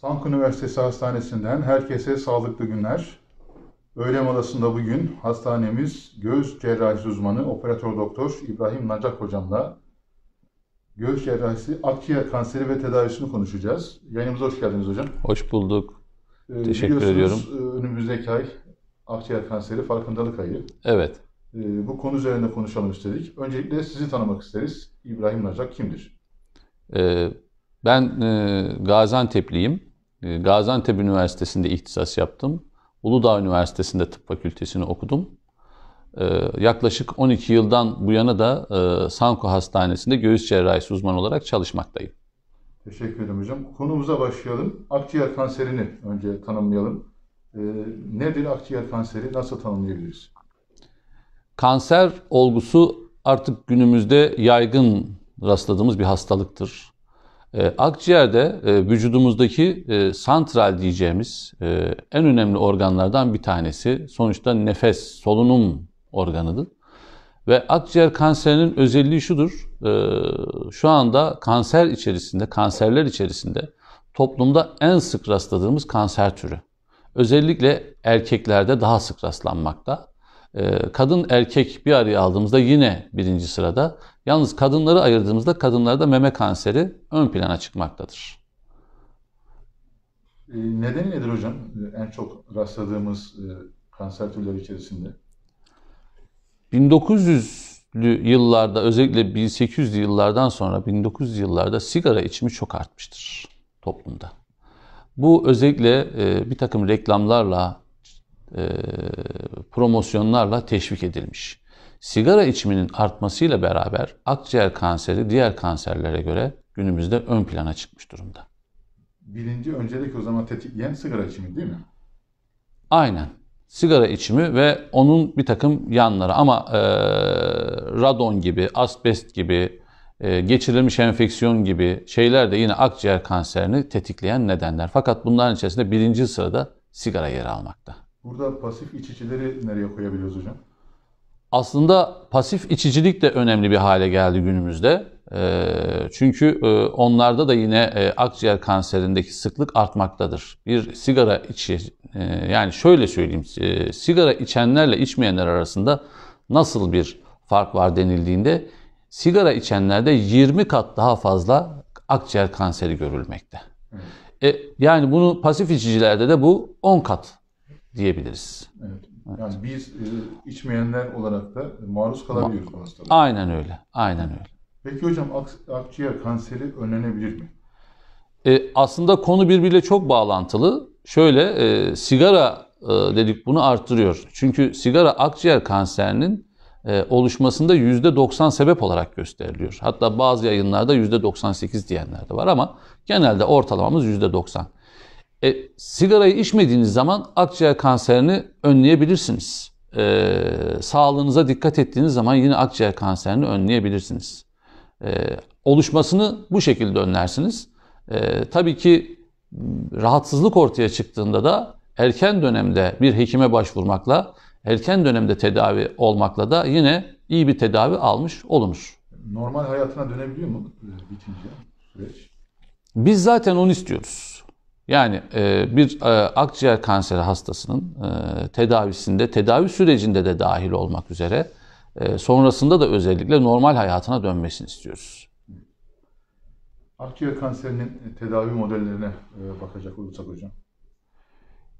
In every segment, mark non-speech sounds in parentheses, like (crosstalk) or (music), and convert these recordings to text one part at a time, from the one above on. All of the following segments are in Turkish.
Sank Üniversitesi Hastanesi'nden herkese sağlıklı günler. Öğle molasında bugün hastanemiz göz cerrahisi uzmanı operatör doktor İbrahim Nacak hocamla göz cerrahisi akciğer kanseri ve tedavisini konuşacağız. Yayınımıza hoş geldiniz hocam. Hoş bulduk. Ee, Teşekkür ediyorum. E, önümüzdeki ay akciğer kanseri farkındalık ayı. Evet. Ee, bu konu üzerinde konuşalım istedik. Öncelikle sizi tanımak isteriz. İbrahim Nacak kimdir? Ee, ben e, Gaziantep'liyim. Ee, Gaziantep Üniversitesi'nde ihtisas yaptım. Uludağ Üniversitesi'nde tıp fakültesini okudum. Ee, yaklaşık 12 yıldan bu yana da e, Sanko Hastanesi'nde göğüs cerrahisi uzmanı olarak çalışmaktayım. Teşekkür ederim hocam. Konumuza başlayalım. Akciğer kanserini önce tanımlayalım. Ee, nedir akciğer kanseri? Nasıl tanımlayabiliriz? Kanser olgusu artık günümüzde yaygın rastladığımız bir hastalıktır. E, akciğerde e, vücudumuzdaki e, santral diyeceğimiz e, en önemli organlardan bir tanesi. Sonuçta nefes, solunum organıdır. Ve akciğer kanserinin özelliği şudur. E, şu anda kanser içerisinde, kanserler içerisinde toplumda en sık rastladığımız kanser türü. Özellikle erkeklerde daha sık rastlanmakta. Ee, kadın erkek bir araya aldığımızda yine birinci sırada. Yalnız kadınları ayırdığımızda kadınlarda meme kanseri ön plana çıkmaktadır. Ee, neden nedir hocam ee, en çok rastladığımız e, kanser türleri içerisinde? 1900'lü yıllarda özellikle 1800'lü yıllardan sonra 1900'lü yıllarda sigara içimi çok artmıştır toplumda. Bu özellikle e, bir takım reklamlarla e, promosyonlarla teşvik edilmiş. Sigara içiminin artmasıyla beraber akciğer kanseri diğer kanserlere göre günümüzde ön plana çıkmış durumda. Birinci öncelik o zaman tetikleyen sigara içimi değil mi? Aynen. Sigara içimi ve onun bir takım yanları ama e, radon gibi, asbest gibi, e, geçirilmiş enfeksiyon gibi şeyler de yine akciğer kanserini tetikleyen nedenler. Fakat bunların içerisinde birinci sırada sigara yer almakta. Burada pasif içicileri nereye koyabiliyoruz hocam? Aslında pasif içicilik de önemli bir hale geldi günümüzde. Ee, çünkü e, onlarda da yine e, akciğer kanserindeki sıklık artmaktadır. Bir sigara içi, e, yani şöyle söyleyeyim, sigara içenlerle içmeyenler arasında nasıl bir fark var denildiğinde sigara içenlerde 20 kat daha fazla akciğer kanseri görülmekte. yani bunu pasif içicilerde de bu 10 kat diyebiliriz. Evet. Yani biz e, içmeyenler olarak da maruz kalabiliyoruz bu hastalığa. Aynen öyle. Aynen öyle. Peki hocam ak- akciğer kanseri önlenebilir mi? E, aslında konu birbiriyle çok bağlantılı. Şöyle e, sigara e, dedik bunu arttırıyor. Çünkü sigara akciğer kanserinin e, oluşmasında %90 sebep olarak gösteriliyor. Hatta bazı yayınlarda %98 diyenler de var ama genelde ortalamamız %90. E, sigarayı içmediğiniz zaman akciğer kanserini önleyebilirsiniz. E, sağlığınıza dikkat ettiğiniz zaman yine akciğer kanserini önleyebilirsiniz. E, oluşmasını bu şekilde önlersiniz. E, tabii ki rahatsızlık ortaya çıktığında da erken dönemde bir hekime başvurmakla, erken dönemde tedavi olmakla da yine iyi bir tedavi almış olunur. Normal hayatına dönebiliyor mu bitince süreç? Biz zaten onu istiyoruz. Yani e, bir e, akciğer kanseri hastasının e, tedavisinde, tedavi sürecinde de dahil olmak üzere sonrasında da özellikle normal hayatına dönmesini istiyoruz. Akciğer kanserinin tedavi modellerine bakacak olursak hocam.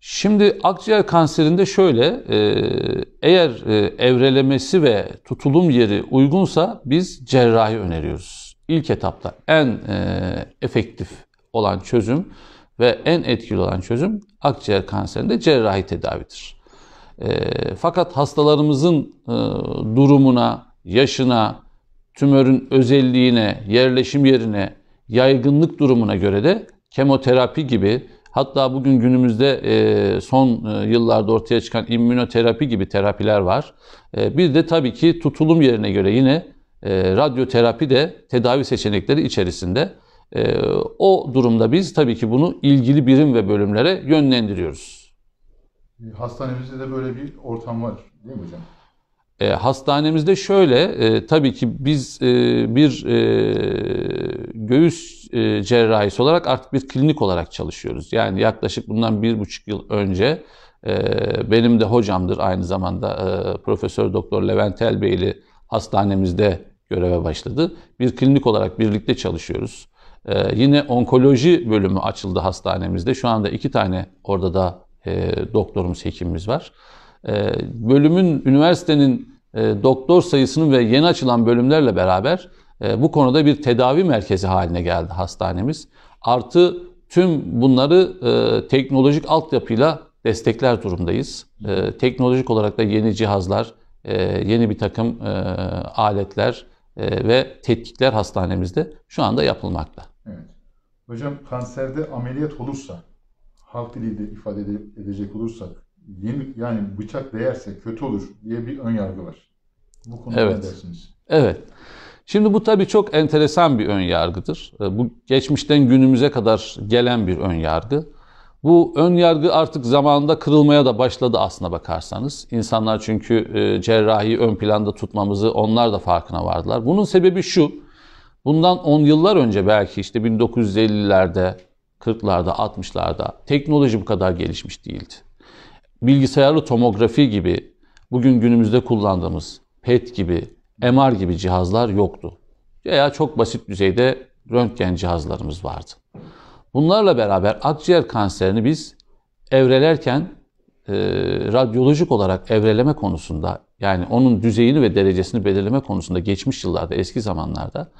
Şimdi akciğer kanserinde şöyle, eğer evrelemesi ve tutulum yeri uygunsa biz cerrahi öneriyoruz. İlk etapta en efektif olan çözüm ve en etkili olan çözüm akciğer kanserinde cerrahi tedavidir. E, fakat hastalarımızın e, durumuna, yaşına, tümörün özelliğine, yerleşim yerine, yaygınlık durumuna göre de kemoterapi gibi hatta bugün günümüzde e, son e, yıllarda ortaya çıkan immünoterapi gibi terapiler var. E, bir de tabii ki tutulum yerine göre yine e, radyoterapi de tedavi seçenekleri içerisinde. Ee, o durumda biz tabii ki bunu ilgili birim ve bölümlere yönlendiriyoruz. Ee, hastanemizde de böyle bir ortam var değil mi hocam? E, hastanemizde şöyle, e, tabii ki biz e, bir e, göğüs e, cerrahisi olarak artık bir klinik olarak çalışıyoruz. Yani yaklaşık bundan bir buçuk yıl önce e, benim de hocamdır aynı zamanda e, Profesör Doktor Levent Elbeyli hastanemizde göreve başladı. Bir klinik olarak birlikte çalışıyoruz. Ee, yine onkoloji bölümü açıldı hastanemizde. Şu anda iki tane orada da e, doktorumuz, hekimimiz var. Ee, bölümün, üniversitenin e, doktor sayısının ve yeni açılan bölümlerle beraber e, bu konuda bir tedavi merkezi haline geldi hastanemiz. Artı tüm bunları e, teknolojik altyapıyla destekler durumdayız. E, teknolojik olarak da yeni cihazlar, e, yeni bir takım e, aletler, e, ve tetkikler hastanemizde şu anda yapılmakta. Evet. Hocam kanserde ameliyat olursa, halk diliyle ifade edecek olursak, yeni, yani bıçak değerse kötü olur diye bir ön yargı var. Bu konuda evet. ne dersiniz? Evet. Şimdi bu tabii çok enteresan bir ön yargıdır. Ee, bu geçmişten günümüze kadar gelen bir ön yargı. Bu ön yargı artık zamanında kırılmaya da başladı aslına bakarsanız. İnsanlar çünkü e, cerrahi ön planda tutmamızı onlar da farkına vardılar. Bunun sebebi şu. Bundan 10 yıllar önce belki işte 1950'lerde, 40'larda, 60'larda teknoloji bu kadar gelişmiş değildi. Bilgisayarlı tomografi gibi bugün günümüzde kullandığımız PET gibi, MR gibi cihazlar yoktu. Veya çok basit düzeyde röntgen cihazlarımız vardı. Bunlarla beraber akciğer kanserini biz evrelerken e, radyolojik olarak evreleme konusunda yani onun düzeyini ve derecesini belirleme konusunda geçmiş yıllarda, eski zamanlarda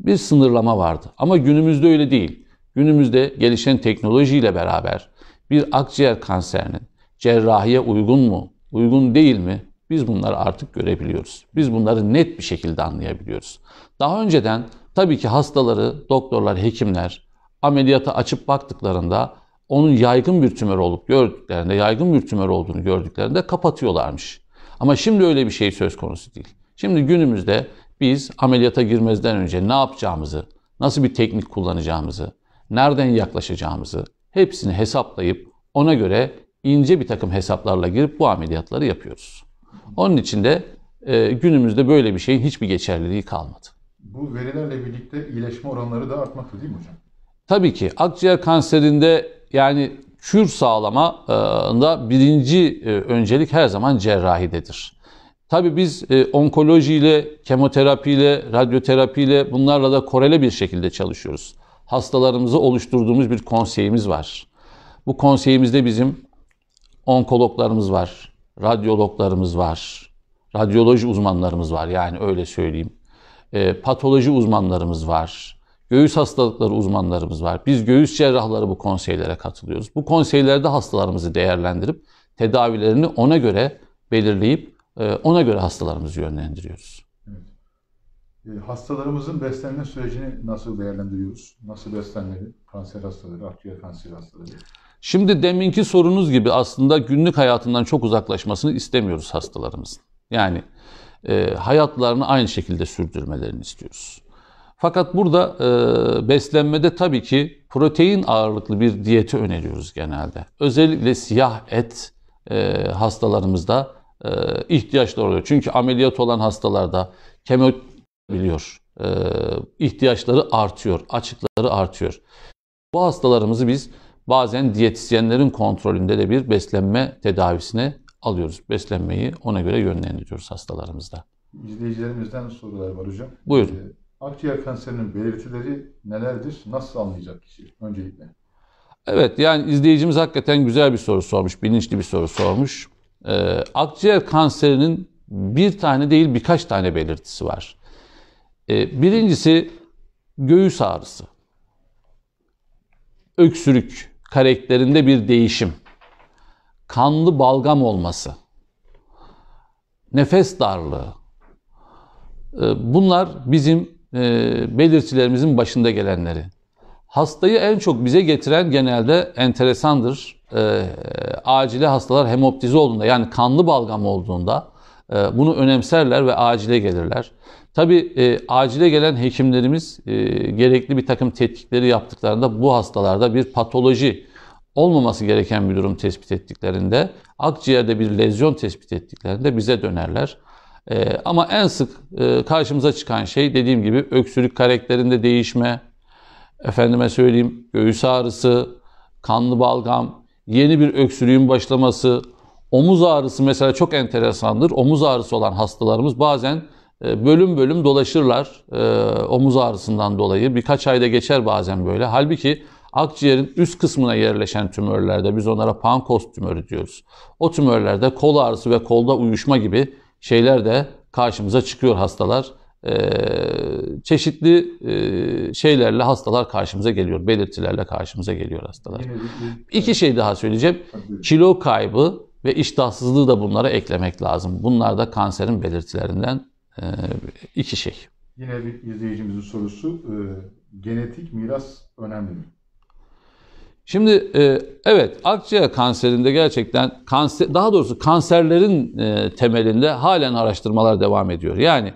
bir sınırlama vardı. Ama günümüzde öyle değil. Günümüzde gelişen teknolojiyle beraber bir akciğer kanserinin cerrahiye uygun mu, uygun değil mi biz bunları artık görebiliyoruz. Biz bunları net bir şekilde anlayabiliyoruz. Daha önceden tabii ki hastaları doktorlar, hekimler ameliyata açıp baktıklarında onun yaygın bir tümör olup gördüklerinde, yaygın bir tümör olduğunu gördüklerinde kapatıyorlarmış. Ama şimdi öyle bir şey söz konusu değil. Şimdi günümüzde biz ameliyata girmezden önce ne yapacağımızı, nasıl bir teknik kullanacağımızı, nereden yaklaşacağımızı hepsini hesaplayıp ona göre ince bir takım hesaplarla girip bu ameliyatları yapıyoruz. Onun için de e, günümüzde böyle bir şeyin hiçbir geçerliliği kalmadı. Bu verilerle birlikte iyileşme oranları da artmakta değil mi hocam? Tabii ki akciğer kanserinde yani kür sağlama e, birinci e, öncelik her zaman cerrahidedir. Tabi biz e, onkolojiyle, kemoterapiyle, radyoterapiyle bunlarla da korele bir şekilde çalışıyoruz. Hastalarımızı oluşturduğumuz bir konseyimiz var. Bu konseyimizde bizim onkologlarımız var, radyologlarımız var, radyoloji uzmanlarımız var yani öyle söyleyeyim. E, patoloji uzmanlarımız var, göğüs hastalıkları uzmanlarımız var. Biz göğüs cerrahları bu konseylere katılıyoruz. Bu konseylerde hastalarımızı değerlendirip tedavilerini ona göre belirleyip ee, ona göre hastalarımızı yönlendiriyoruz. Evet. Ee, hastalarımızın beslenme sürecini nasıl değerlendiriyoruz? Nasıl beslenmeli? Kanser hastaları, akciğer kanser hastaları. Şimdi deminki sorunuz gibi aslında günlük hayatından çok uzaklaşmasını istemiyoruz hastalarımızın. Yani e, hayatlarını aynı şekilde sürdürmelerini istiyoruz. Fakat burada e, beslenmede tabii ki protein ağırlıklı bir diyeti öneriyoruz genelde. Özellikle siyah et e, hastalarımızda e, oluyor Çünkü ameliyat olan hastalarda kemo biliyor. E, ihtiyaçları artıyor, açıkları artıyor. Bu hastalarımızı biz bazen diyetisyenlerin kontrolünde de bir beslenme tedavisine alıyoruz. Beslenmeyi ona göre yönlendiriyoruz hastalarımızda. İzleyicilerimizden sorular var hocam. Buyurun. Ee, akciğer kanserinin belirtileri nelerdir? Nasıl anlayacak kişi öncelikle? Evet yani izleyicimiz hakikaten güzel bir soru sormuş, bilinçli bir soru sormuş e, akciğer kanserinin bir tane değil birkaç tane belirtisi var. E, birincisi göğüs ağrısı. Öksürük, karakterinde bir değişim. Kanlı balgam olması. Nefes darlığı. E, bunlar bizim e, belirtilerimizin başında gelenleri. Hastayı en çok bize getiren genelde enteresandır. E, acile hastalar hemoptizi olduğunda yani kanlı balgam olduğunda e, bunu önemserler ve acile gelirler. Tabi e, acile gelen hekimlerimiz e, gerekli bir takım tetkikleri yaptıklarında bu hastalarda bir patoloji olmaması gereken bir durum tespit ettiklerinde, akciğerde bir lezyon tespit ettiklerinde bize dönerler. E, ama en sık e, karşımıza çıkan şey dediğim gibi öksürük karakterinde değişme, efendime söyleyeyim göğüs ağrısı, kanlı balgam, yeni bir öksürüğün başlaması, omuz ağrısı mesela çok enteresandır. Omuz ağrısı olan hastalarımız bazen e, bölüm bölüm dolaşırlar e, omuz ağrısından dolayı. Birkaç ayda geçer bazen böyle. Halbuki akciğerin üst kısmına yerleşen tümörlerde biz onlara pankost tümörü diyoruz. O tümörlerde kol ağrısı ve kolda uyuşma gibi şeyler de karşımıza çıkıyor hastalar. Ee, çeşitli e, şeylerle hastalar karşımıza geliyor. Belirtilerle karşımıza geliyor hastalar. İki şey daha söyleyeceğim. Kilo kaybı ve iştahsızlığı da bunlara eklemek lazım. Bunlar da kanserin belirtilerinden e, iki şey. Yine bir izleyicimizin sorusu. E, genetik miras önemli mi? Şimdi evet akciğer kanserinde gerçekten kanser daha doğrusu kanserlerin temelinde halen araştırmalar devam ediyor. Yani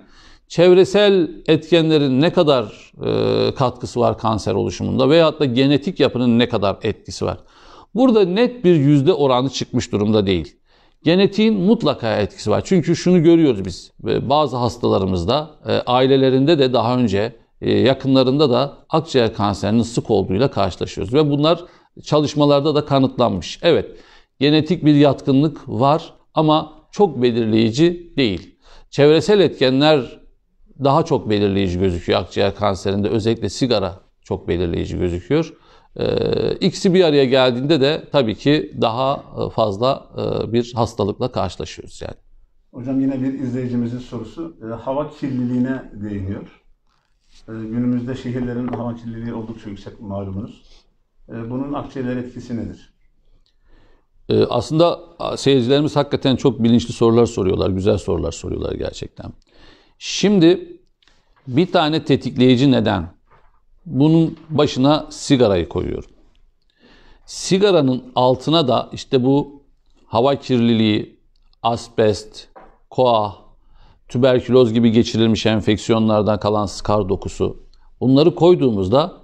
çevresel etkenlerin ne kadar e, katkısı var kanser oluşumunda veyahut da genetik yapının ne kadar etkisi var. Burada net bir yüzde oranı çıkmış durumda değil. Genetiğin mutlaka etkisi var. Çünkü şunu görüyoruz biz e, bazı hastalarımızda e, ailelerinde de daha önce e, yakınlarında da akciğer kanserinin sık olduğuyla karşılaşıyoruz. Ve bunlar çalışmalarda da kanıtlanmış. Evet genetik bir yatkınlık var ama çok belirleyici değil. Çevresel etkenler daha çok belirleyici gözüküyor akciğer kanserinde. Özellikle sigara çok belirleyici gözüküyor. Ee, ikisi bir araya geldiğinde de tabii ki daha e, fazla e, bir hastalıkla karşılaşıyoruz yani. Hocam yine bir izleyicimizin sorusu. E, hava kirliliğine değiniyor. Günümüzde şehirlerin hava kirliliği oldukça yüksek malumunuz. Bunun akciğerler etkisi nedir? Aslında seyircilerimiz hakikaten çok bilinçli sorular soruyorlar, güzel sorular soruyorlar gerçekten. Şimdi bir tane tetikleyici neden. Bunun başına sigarayı koyuyorum. Sigaranın altına da işte bu hava kirliliği, asbest, koa, tüberküloz gibi geçirilmiş enfeksiyonlardan kalan skar dokusu. Bunları koyduğumuzda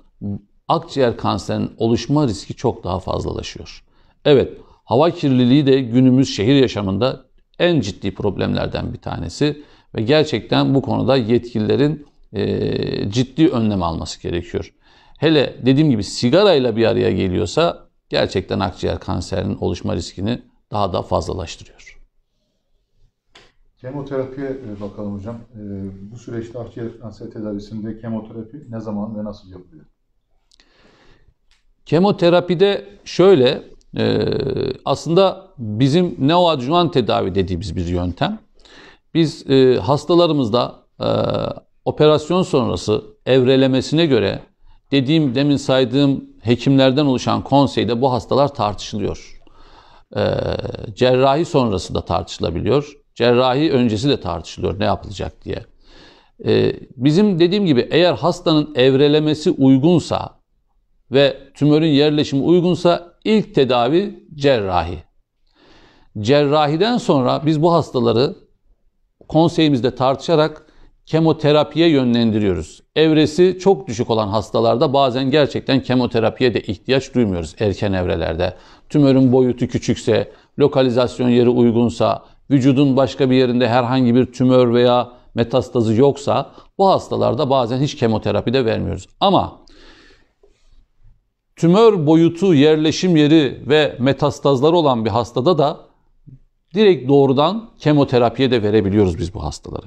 akciğer kanserinin oluşma riski çok daha fazlalaşıyor. Evet, hava kirliliği de günümüz şehir yaşamında en ciddi problemlerden bir tanesi. Ve gerçekten bu konuda yetkililerin e, ciddi önlem alması gerekiyor. Hele dediğim gibi sigarayla bir araya geliyorsa gerçekten akciğer kanserinin oluşma riskini daha da fazlalaştırıyor. Kemoterapiye e, bakalım hocam. E, bu süreçte akciğer kanser tedavisinde kemoterapi ne zaman ve nasıl yapılıyor? Kemoterapide şöyle e, aslında bizim neoadjuvan tedavi dediğimiz bir yöntem. Biz e, hastalarımızda e, operasyon sonrası evrelemesine göre dediğim demin saydığım hekimlerden oluşan konseyde bu hastalar tartışılıyor. E, cerrahi sonrası da tartışılabiliyor. Cerrahi öncesi de tartışılıyor ne yapılacak diye. E, bizim dediğim gibi eğer hastanın evrelemesi uygunsa ve tümörün yerleşimi uygunsa ilk tedavi cerrahi. Cerrahiden sonra biz bu hastaları konseyimizde tartışarak kemoterapiye yönlendiriyoruz. Evresi çok düşük olan hastalarda bazen gerçekten kemoterapiye de ihtiyaç duymuyoruz erken evrelerde. Tümörün boyutu küçükse, lokalizasyon yeri uygunsa, vücudun başka bir yerinde herhangi bir tümör veya metastazı yoksa bu hastalarda bazen hiç kemoterapi de vermiyoruz. Ama tümör boyutu, yerleşim yeri ve metastazları olan bir hastada da direkt doğrudan kemoterapiye de verebiliyoruz biz bu hastaları.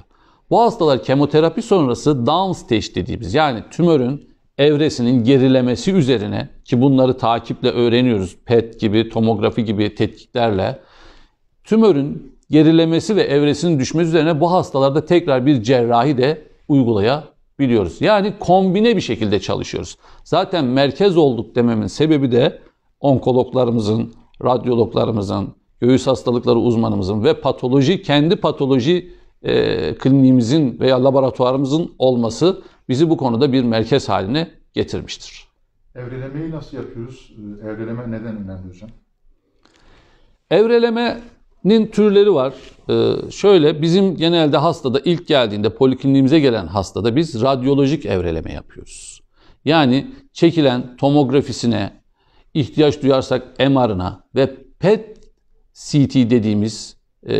Bu hastalar kemoterapi sonrası down stage dediğimiz yani tümörün evresinin gerilemesi üzerine ki bunları takiple öğreniyoruz PET gibi, tomografi gibi tetkiklerle tümörün gerilemesi ve evresinin düşmesi üzerine bu hastalarda tekrar bir cerrahi de uygulayabiliyoruz. Yani kombine bir şekilde çalışıyoruz. Zaten merkez olduk dememin sebebi de onkologlarımızın, radyologlarımızın, göğüs hastalıkları uzmanımızın ve patoloji, kendi patoloji e, kliniğimizin veya laboratuvarımızın olması bizi bu konuda bir merkez haline getirmiştir. Evrelemeyi nasıl yapıyoruz? E, evreleme neden önemli hocam? Evrelemenin türleri var. Ee, şöyle bizim genelde hastada ilk geldiğinde polikliniğimize gelen hastada biz radyolojik evreleme yapıyoruz. Yani çekilen tomografisine, ihtiyaç duyarsak MR'ına ve PET CT dediğimiz e,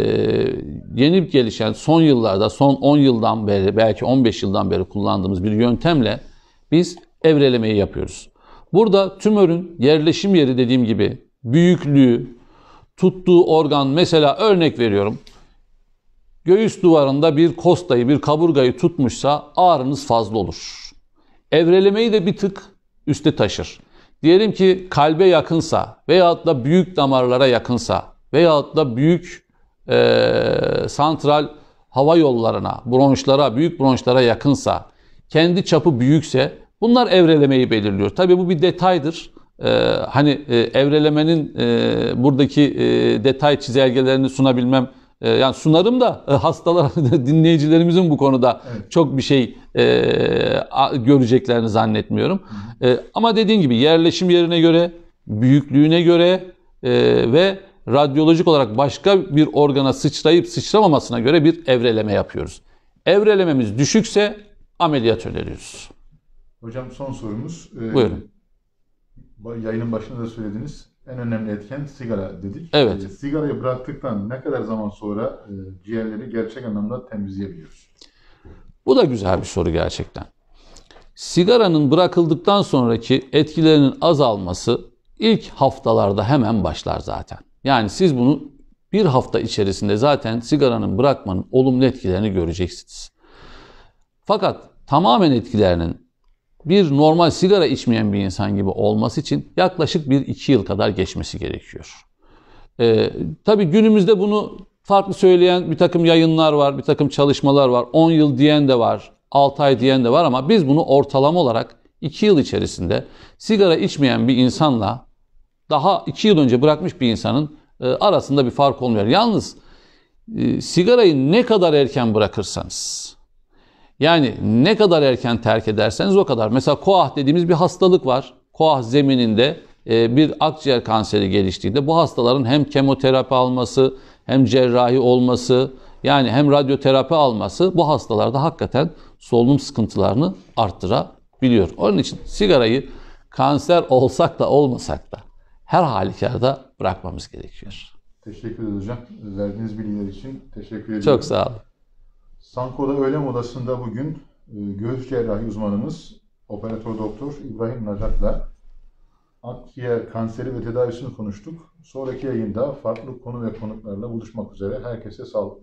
yeni gelişen son yıllarda, son 10 yıldan beri, belki 15 yıldan beri kullandığımız bir yöntemle biz evrelemeyi yapıyoruz. Burada tümörün yerleşim yeri dediğim gibi büyüklüğü, tuttuğu organ mesela örnek veriyorum. Göğüs duvarında bir kostayı, bir kaburgayı tutmuşsa ağrınız fazla olur. Evrelemeyi de bir tık üste taşır. Diyelim ki kalbe yakınsa veyahut da büyük damarlara yakınsa veyahut da büyük e, santral hava yollarına, bronşlara, büyük bronşlara yakınsa, kendi çapı büyükse bunlar evrelemeyi belirliyor. Tabi bu bir detaydır. Ee, hani e, evrelemenin e, buradaki e, detay çizelgelerini sunabilmem e, yani sunarım da e, hastalar (laughs) dinleyicilerimizin bu konuda evet. çok bir şey e, a, göreceklerini zannetmiyorum. E, ama dediğim gibi yerleşim yerine göre, büyüklüğüne göre e, ve radyolojik olarak başka bir organa sıçrayıp sıçramamasına göre bir evreleme yapıyoruz. Evrelememiz düşükse ameliyat öneriyoruz. Hocam son sorumuz. Ee, Buyurun. Yayının başında da söylediniz. En önemli etken sigara dedik. Evet. E, sigarayı bıraktıktan ne kadar zaman sonra e, ciğerleri gerçek anlamda temizleyebiliyoruz? Bu da güzel bir soru gerçekten. Sigaranın bırakıldıktan sonraki etkilerinin azalması ilk haftalarda hemen başlar zaten. Yani siz bunu bir hafta içerisinde zaten sigaranın bırakmanın olumlu etkilerini göreceksiniz. Fakat tamamen etkilerinin bir normal sigara içmeyen bir insan gibi olması için yaklaşık bir iki yıl kadar geçmesi gerekiyor. Ee, tabii günümüzde bunu farklı söyleyen bir takım yayınlar var, bir takım çalışmalar var. 10 yıl diyen de var, 6 ay diyen de var ama biz bunu ortalama olarak 2 yıl içerisinde sigara içmeyen bir insanla daha iki yıl önce bırakmış bir insanın e, arasında bir fark olmuyor. Yalnız e, sigarayı ne kadar erken bırakırsanız, yani ne kadar erken terk ederseniz o kadar. Mesela koah dediğimiz bir hastalık var. Koah zemininde e, bir akciğer kanseri geliştiğinde bu hastaların hem kemoterapi alması, hem cerrahi olması, yani hem radyoterapi alması bu hastalarda hakikaten solunum sıkıntılarını arttırabiliyor. Onun için sigarayı kanser olsak da olmasak da her halükarda bırakmamız gerekiyor. Teşekkür ederim hocam. Verdiğiniz bilgiler için teşekkür ederim. Çok sağ olun. Sanko'da öğlen odasında bugün e, göğüs cerrahi uzmanımız operatör doktor İbrahim Najat'la akciğer kanseri ve tedavisini konuştuk. Sonraki yayında farklı konu ve konuklarla buluşmak üzere herkese sağlık.